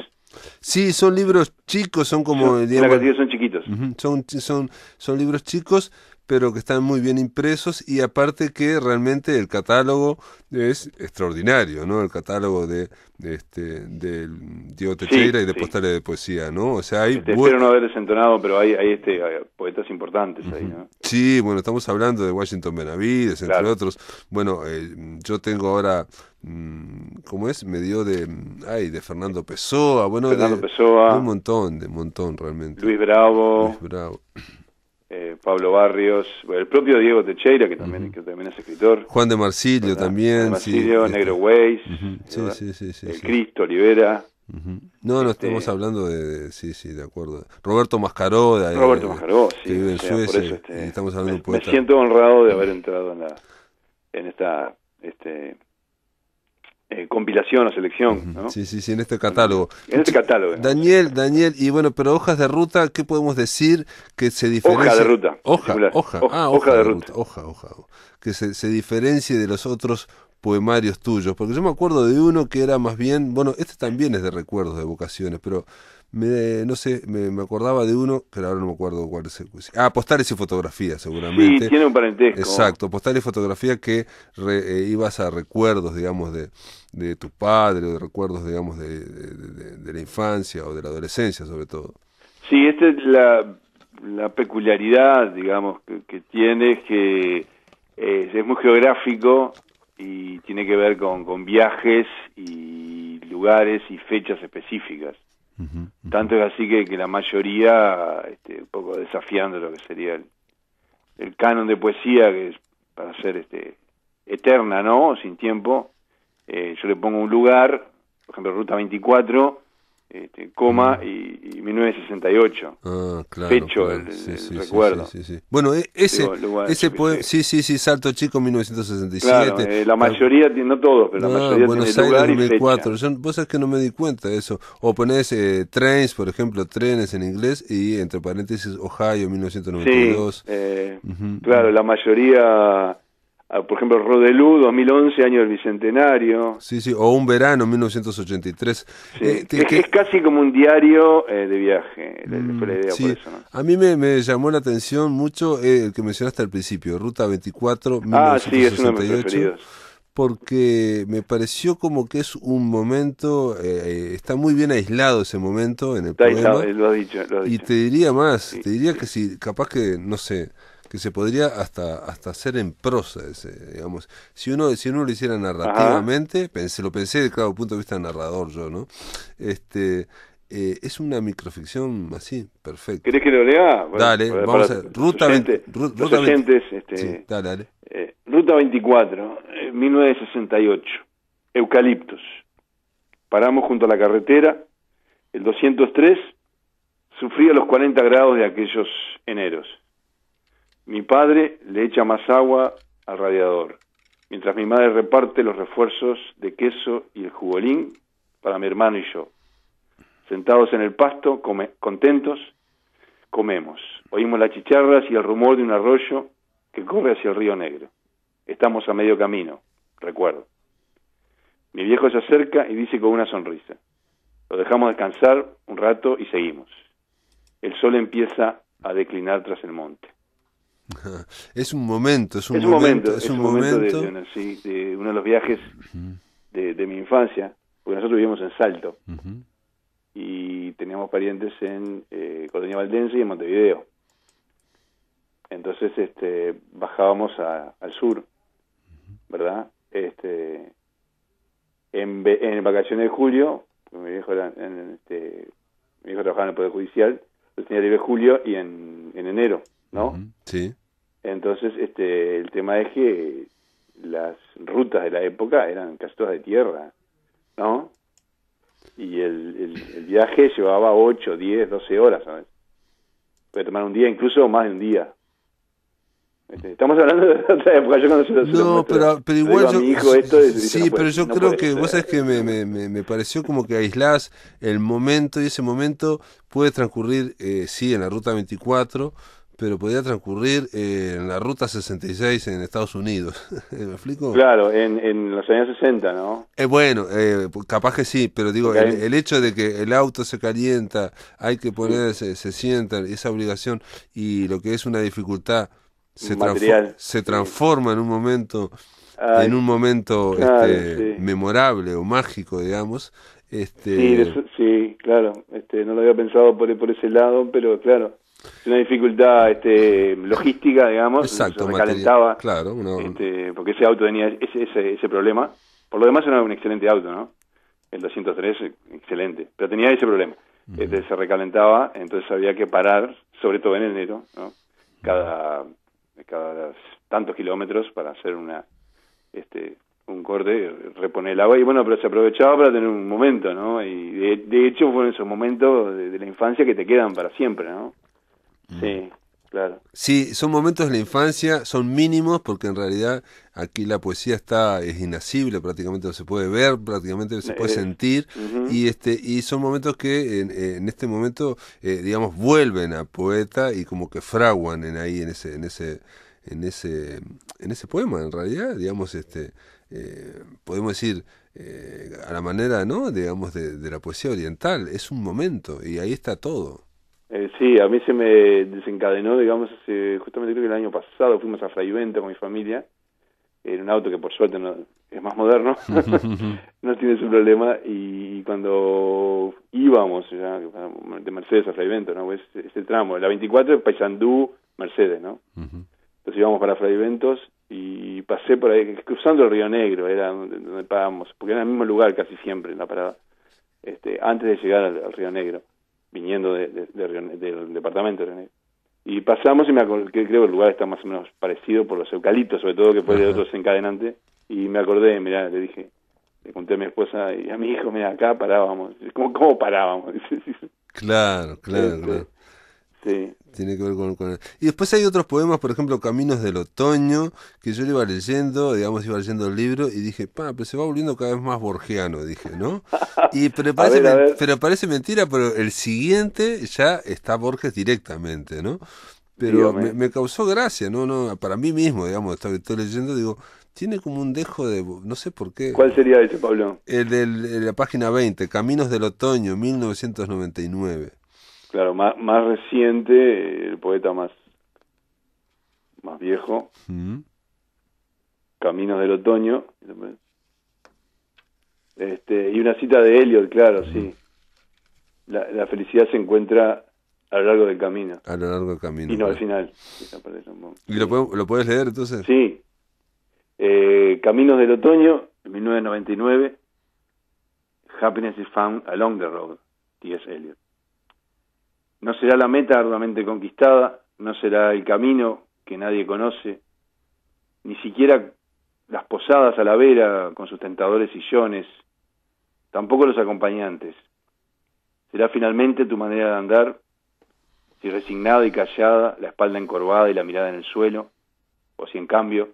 Sí, son libros chicos, son como... Son, son chiquitos. son, son, son libros chicos, pero que están muy bien impresos y aparte que realmente el catálogo es extraordinario, ¿no? El catálogo de, este del Diego Teixeira y de postales de poesía, ¿no? O sea, hay este, espero no haber desentonado, pero hay, hay este poetas importantes ahí, ¿no? Sí, bueno, estamos hablando de Washington Benavides, entre otros. Bueno, eh, yo tengo ahora mm, ¿cómo es? Me dio de, mm, ay, de Fernando Pessoa, bueno, Fernando Pessoa, un montón, de un montón realmente. Luis Bravo. Luis Bravo. Eh, Pablo Barrios, el propio Diego Techeira, que también, también es escritor. Juan de Marsilio también. Marsilio, este. Negro Cristo, Olivera. No, no, este, estamos hablando de, Sí, sí, de acuerdo. Roberto Mascaró. De, eh, Roberto Mascaró, sí. Que en este, estamos hablando me, me siento honrado de haber entrado en, la, en esta este, eh, compilación o selección. Sí, sí, sí, en este catálogo. En este catálogo. Daniel, Daniel, y bueno, pero hojas de ruta, ¿qué podemos decir que se diferencia? Hoja de ruta. Hoja, ah, hoja, de, ruta. Hoja, hoja. Que se, se diferencie de los otros poemarios tuyos. Porque yo me acuerdo de uno que era más bien, bueno, este también es de recuerdos, de vocaciones, pero no sé, me, acordaba de uno, pero ahora no me acuerdo cuál es. El, ah, postales y fotografías, seguramente. Sí, tiene un parentesco. Exacto, postales y fotografías que eh, ibas a recuerdos, digamos, de, de tu padre, o de recuerdos, digamos, de, la infancia o de la adolescencia, sobre todo. Sí, esta es la, peculiaridad, digamos, que, tiene, es que eh, es muy geográfico y tiene que ver con, con viajes y lugares y fechas específicas. Tanto es así que, la mayoría, este, un poco desafiando lo que sería el, canon de poesía, que es para ser este, eterna, ¿no? Sin tiempo, eh, yo le pongo un lugar, por ejemplo, Ruta 24, este, coma mm. y, 1968. Ah, claro. Pecho, sí, sí, recuerdo. Sí, bueno, e-, ese, ese sí, sí, sí, Salto Chico 1967. Eh, la mayoría, no todos, pero la ah, mayoría Buenos tiene Aires, lugar 2004. vos sabés que no me di cuenta de eso. O ponés eh, trains, por ejemplo, trenes en inglés y entre paréntesis Ohio 1992. Sí, eh, Claro, la mayoría Ah, por ejemplo, Rodelú, 2011, año del Bicentenario. Sí, sí, o Un Verano, 1983. Eh, es, casi como un diario eh, de viaje, mm, la idea A mí me, me, llamó la atención mucho eh, el que mencionaste al principio, Ruta 24, 1988 ah, porque me pareció como que es un momento, está muy bien aislado ese momento en el Está lo ha dicho, Y te diría más, te diría que si capaz que, no sé, que se podría hasta hasta hacer en prosa ese, digamos si uno si uno lo hiciera narrativamente se pensé lo pensé claro punto de vista narrador yo no este eh, es una microficción así perfecto ¿Querés que lo lea dale vamos a ruta ruta Este, 24 1968 eh, eh, eucaliptos paramos junto a la carretera el 203 sufría los 40 grados de aquellos eneros mi padre le echa más agua al radiador, mientras mi madre reparte los refuerzos de queso y el jugolín para mi hermano y yo. Sentados en el pasto, contentos, comemos. Oímos las chicharras y el rumor de un arroyo que corre hacia el río Negro. Estamos a medio camino, recuerdo. Mi viejo se acerca y dice con una sonrisa. Lo dejamos descansar un rato y seguimos. El sol empieza a declinar tras el monte. es un momento, es un, momento, Es un, momento, de, uno de los viajes de, mi infancia, porque nosotros vivimos en Salto y teníamos parientes en eh, Colonia Valdense y en Montevideo. Entonces este, bajábamos al sur, ¿verdad? Este, en, vacaciones de julio, mi hijo este, mi trabajaba en el Poder Judicial, lo tenía de julio y en enero. ¿no? Sí. Entonces, este, el tema es que las rutas de la época eran casi todas de tierra, ¿no? Y el, viaje llevaba 8, 10, 12 horas, ¿sabes? Puede tomar un día, incluso más de un día. Este, estamos hablando de otra época, yo conocí No, pero, igual yo... sí, pero yo creo que, vos que me, me, me, pareció como que aislás el momento y ese momento puede transcurrir, eh, sí, en la Ruta 24, pero podía transcurrir eh, en la Ruta 66 en Estados Unidos. ¿Me explico? Claro, en, en los años 60, ¿no? Eh, bueno, eh, capaz que sí, pero digo, el, hecho de que el auto se calienta, hay que ponerse, se sienta esa obligación y lo que es una dificultad se, se transforma en un momento en un momento este, memorable o mágico, digamos. Este... Sí, sí, claro, este, no lo había pensado por, por ese lado, pero claro, una dificultad este, logística, digamos. se recalentaba, Claro, este, porque ese auto tenía ese, problema. Por lo demás era un excelente auto, ¿no? El 203, excelente. Pero tenía ese problema. este, se recalentaba, entonces había que parar, sobre todo en enero, ¿no? Cada, cada tantos kilómetros para hacer una este, un corte, reponer el agua. Y bueno, pero se aprovechaba para tener un momento, ¿no? Y de, hecho fueron esos momentos de, la infancia que te quedan para siempre, ¿no? Mm. Sí, claro. Sí, son momentos de la infancia, son mínimos porque en realidad aquí la poesía está es inasible, prácticamente no se puede ver, prácticamente no se puede eh, sentir y este y son momentos que en, este momento eh, digamos vuelven a poeta y como que fraguan en ahí en ese en ese en ese en ese poema en realidad, digamos este eh, podemos decir a la manera, ¿no? digamos de la poesía oriental, es un momento y ahí está todo. Eh, sí, a mí se me desencadenó, digamos, justamente creo que el año pasado fuimos a Fraivento con mi familia, en un auto que por suerte no, es más moderno, no tiene su problema, y, cuando íbamos ya, de Mercedes a Fray ¿no? este tramo, la 24 es Paysandú, Mercedes, ¿no? Entonces íbamos para Flaventos y pasé por ahí, cruzando el Río Negro, era donde, parábamos, porque era el mismo lugar casi siempre en la parada, este, antes de llegar al Río Negro viniendo de, del departamento de Y pasamos y me que creo que el lugar está más o menos parecido por los eucaliptos, sobre todo que fue de otro desencadenante, y me acordé, mirá, le dije, le conté a mi esposa y a mi hijo, mira, acá parábamos. como cómo parábamos? claro, claro, este, claro. Sí tiene que ver con, él Y después hay otros poemas, por ejemplo, Caminos del Otoño, que yo iba leyendo, digamos, iba leyendo el libro y dije, pa, pero se va volviendo cada vez más borgiano, dije, ¿no? Y, pero, parece, pero parece mentira, pero el siguiente ya está Borges directamente, ¿no? Pero me, causó gracia, ¿no? no Para mí mismo, digamos, estoy, estoy leyendo, digo, tiene como un dejo de. No sé por qué. ¿Cuál sería ese, Pablo? El de la página 20, Caminos del Otoño, 1999. Claro, más, más reciente, el poeta más, más viejo, camino mm. Caminos del Otoño, este, y una cita de Elliot, claro, sí. Mm. La, felicidad se encuentra a lo largo del camino. A lo largo del camino. Y no al final. ¿Y lo, lo puedes leer entonces? Sí. Eh, Caminos del Otoño, 1999. Happiness is found along the road, T.S. Eliot. No será la meta arduamente conquistada, no será el camino que nadie conoce, ni siquiera las posadas a la vera con sus tentadores sillones, tampoco los acompañantes. Será finalmente tu manera de andar, si resignada y callada, la espalda encorvada y la mirada en el suelo, o si en cambio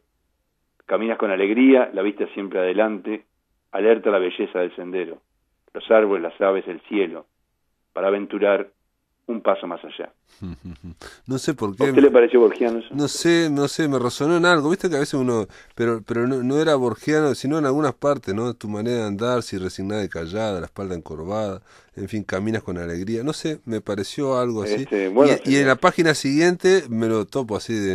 caminas con alegría, la vista siempre adelante, alerta a la belleza del sendero, los árboles, las aves, el cielo, para aventurar un paso más allá. No sé por qué. ¿A le pareció borgiano No sé, no sé, me resonó en algo. Viste que a veces uno. Pero, pero no, no era borgiano, sino en algunas partes, ¿no? Tu manera de andar, si resignada y callada, la espalda encorvada en fin, caminas con alegría. No sé, me pareció algo así. Este, y, en eh, la página siguiente me lo topo así de,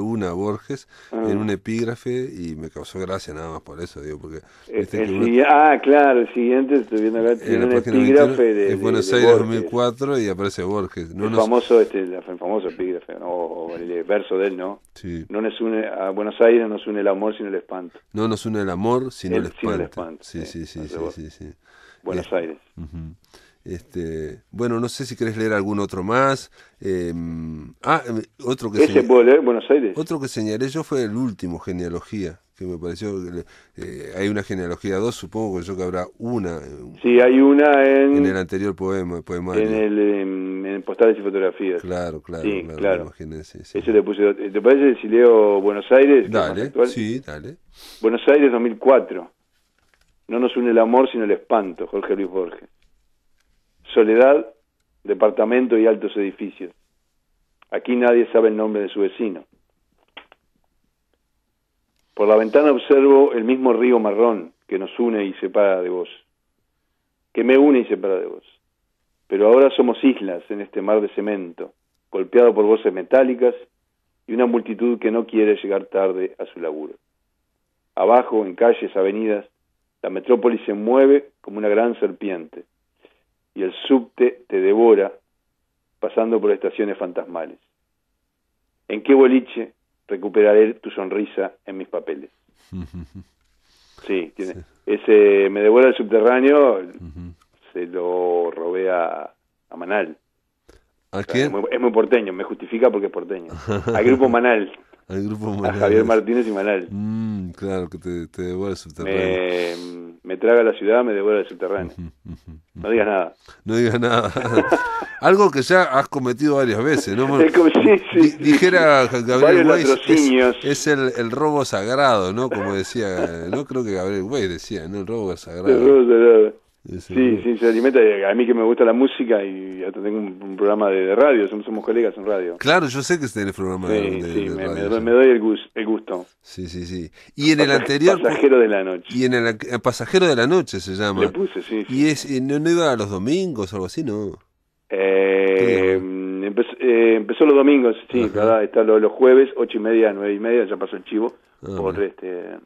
una Borges, en ah. un epígrafe, y me causó gracia nada más por eso, digo, porque... Eh, ah, claro, el siguiente, estoy viendo acá, tiene un epígrafe de... Es Buenos Aires 2004 y aparece Borges. Este, el, famoso, famoso epígrafe, o el eh, verso de él, ¿no? Sí. No nos une, a Buenos Aires nos une el amor sino el espanto. No nos une el amor sino el, espanto. sí, sí, sí, sí. Buenos Aires. Este, bueno, no sé si querés leer algún otro más. Em, ah, em, otro que ¿Ese puedo leer, Buenos Aires? Otro que señalé yo fue el último, Genealogía, que me pareció. Eh, hay una genealogía dos supongo que yo que habrá una. Eh, sí, hay una en. En el anterior poema, En, el, em, en, postales y fotografías. Claro, claro. claro. puse. ¿Te parece si leo Buenos Aires? Dale, sí, dale. Buenos Aires 2004. No nos une el amor, sino el espanto, Jorge Luis Borges. Soledad, departamento y altos edificios. Aquí nadie sabe el nombre de su vecino. Por la ventana observo el mismo río marrón que nos une y separa de vos, que me une y separa de vos. Pero ahora somos islas en este mar de cemento, golpeado por voces metálicas y una multitud que no quiere llegar tarde a su laburo. Abajo, en calles, avenidas, la metrópolis se mueve como una gran serpiente y el subte te devora pasando por estaciones fantasmales. ¿En qué boliche recuperaré tu sonrisa en mis papeles? Sí, tiene. Ese me devora el subterráneo, se lo robé a, Manal. ¿A quién? es, muy, porteño, me justifica porque es porteño. Al grupo Manal al grupo A Javier Martínez y Manal. Mm, claro, que te, te devuelve el subterráneo. Me, me, traga la ciudad, me devuelve el subterráneo. No digas nada. No digas nada. Algo que ya has cometido varias veces, ¿no? dijera Gabriel Weiss, es, el, robo sagrado, ¿no? Como decía, no creo que Gabriel Weiss decía, ¿no? El robo sagrado. El robo sagrado. Sí, sí, se A mí que me gusta la música y tengo un, programa de, radio, somos, colegas en radio. Claro, yo sé que tenés programa el de, de, radio. Me, doy el, gusto, Sí, sí, sí. Y en el anterior... Pasajero de la noche. Y en el, eh, Pasajero de la noche se llama. Le puse, sí. ¿Y es, eh, no, iba a los domingos o algo así, no? Eh, empezó, los domingos, sí, ¿verdad? está los, jueves, ocho y media, nueve y media, ya pasó el chivo, ah, por este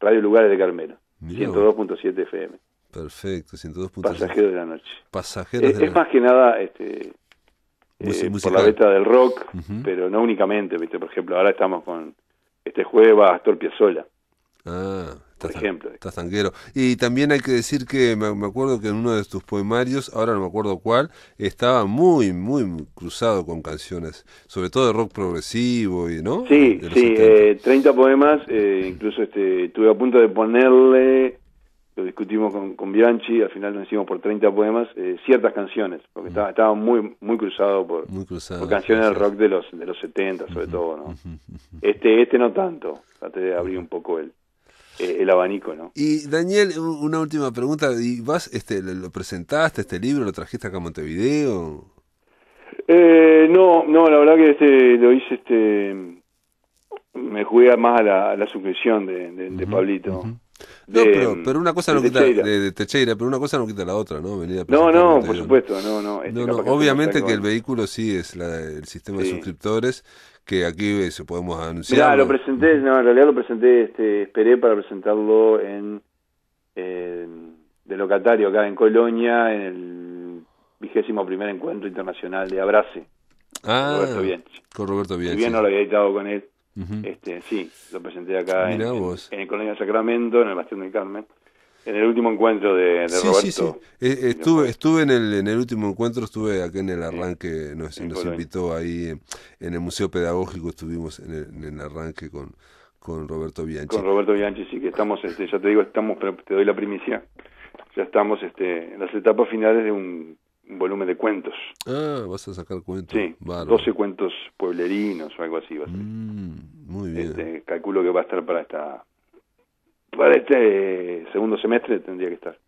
Radio Lugares de Carmelo, 102.7 FM. Perfecto, puntos. Pasajeros de la noche. Pasajeros es, es más que nada este, eh, por la beta del rock, pero no únicamente. ¿viste? Por ejemplo, ahora estamos con este jueves Astor Piazzolla. Ah, por ejemplo. Está tanquero. Y también hay que decir que me, acuerdo que en uno de tus poemarios, ahora no me acuerdo cuál, estaba muy, muy cruzado con canciones, sobre todo de rock progresivo y, ¿no? Sí, sí, 30 eh, poemas, eh, incluso este, estuve a punto de ponerle lo discutimos con, con Bianchi, al final nos hicimos por 30 poemas, eh, ciertas canciones, porque estaba, estaba, muy muy cruzado por, por canciones del rock de los de los 70 sobre todo, ¿no? Este este no tanto, traté de abrir un poco el eh, el abanico, ¿no? Y Daniel, una última pregunta, ¿y vas este lo presentaste este libro, lo trajiste acá a Montevideo? Eh, no, no, la verdad que este lo hice este me jugué más a la, a la suscripción de, de Pablito no, pero, mm, pero, una cosa no quita De, pero una cosa no quita la otra, ¿no? no, no, por supuesto, no, no. Este, obviamente que el vehículo sí es el sistema de suscriptores que aquí se podemos anunciar. Ya, lo presenté, no, en realidad lo presenté, este, esperé para presentarlo en, de locatario acá en Colonia en el vigésimo primer encuentro internacional de Abrace. Ah, Roberto con Roberto ah, bien bien no lo había editado con él este, sí, lo presenté acá en, el Colonia Sacramento, en el Bastión del Carmen. En el último encuentro de, de sí, Roberto. Sí, eh, sí. estuve, estuve en el, en el último encuentro, estuve acá en el arranque, nos, invitó ahí en, el Museo Pedagógico, estuvimos en el, arranque con, con Roberto Bianchi. Con Roberto Bianchi, sí, que estamos, este, ya te digo, estamos, pero te doy la primicia, ya estamos este, en las etapas finales de un volumen de cuentos. Ah, vas a sacar cuentos. Sí, 12 cuentos pueblerinos o algo así. Va a ser. Mm, muy bien. Este, calculo que va a estar para esta para este segundo semestre tendría que estar.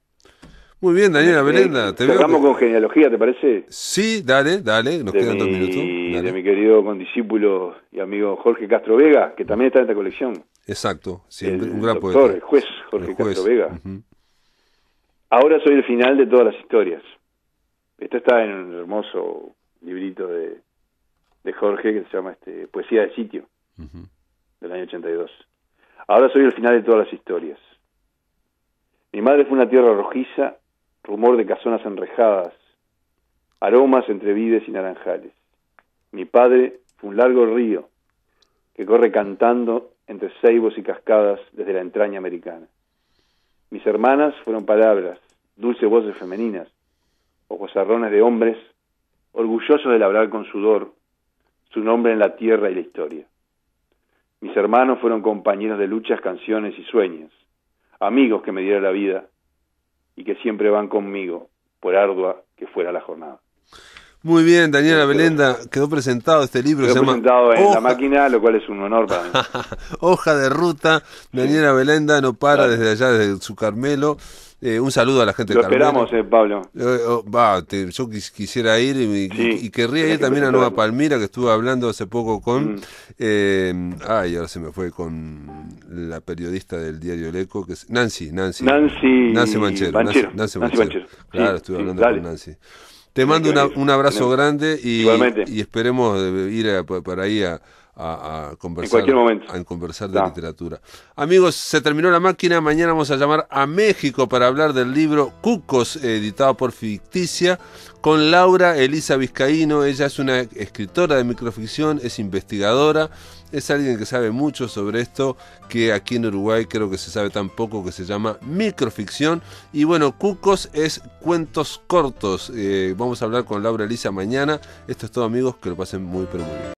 Muy bien, Daniela este, Belenda. te con genealogía, ¿te parece? Sí, dale, dale, nos quedan mi, dos minutos. y De mi querido condiscípulo y amigo Jorge Castro Vega, que también está en esta colección. Exacto, un gran poeta. juez Jorge Castro Vega. Ahora soy el final de todas las historias. Esto está en un hermoso librito de, Jorge que se llama este, Poesía de Sitio, del año 82. Ahora soy el final de todas las historias. Mi madre fue una tierra rojiza, rumor de casonas enrejadas, aromas entre vides y naranjales. Mi padre fue un largo río que corre cantando entre ceibos y cascadas desde la entraña americana. Mis hermanas fueron palabras, dulces voces femeninas, ojos arrones de hombres, orgullosos de labrar con sudor su nombre en la tierra y la historia. Mis hermanos fueron compañeros de luchas, canciones y sueños, amigos que me dieron la vida y que siempre van conmigo, por ardua que fuera la jornada. Muy bien, Daniela Belenda, quedó presentado este libro. Quedó presentado en la máquina, lo cual es un honor para mí. Hoja de ruta, Daniela Belenda no para desde allá, desde su Carmelo. Eh, un saludo a la gente Lo esperamos, eh, Pablo. Eh, oh, yo quisiera ir y, querría ir también a Nueva Palmira, que estuve hablando hace poco con. Mm. ay, ahora se me fue con la periodista del diario El Eco, que es Nancy. Nancy, Nancy, Nancy Manchero. Nancy, Claro, estuve hablando con Nancy. Te mando un abrazo grande y, y esperemos ir para ahí a, a, conversar. En cualquier momento. A conversar de literatura. Amigos, se terminó la máquina. Mañana vamos a llamar a México para hablar del libro Cucos, editado por Ficticia, con Laura Elisa Vizcaíno. Ella es una escritora de microficción, es investigadora, es alguien que sabe mucho sobre esto, que aquí en Uruguay creo que se sabe tan poco, que se llama microficción. Y bueno, Cucos es cuentos cortos. Eh, vamos a hablar con Laura Elisa mañana. Esto es todo amigos, que lo pasen muy pero muy bien.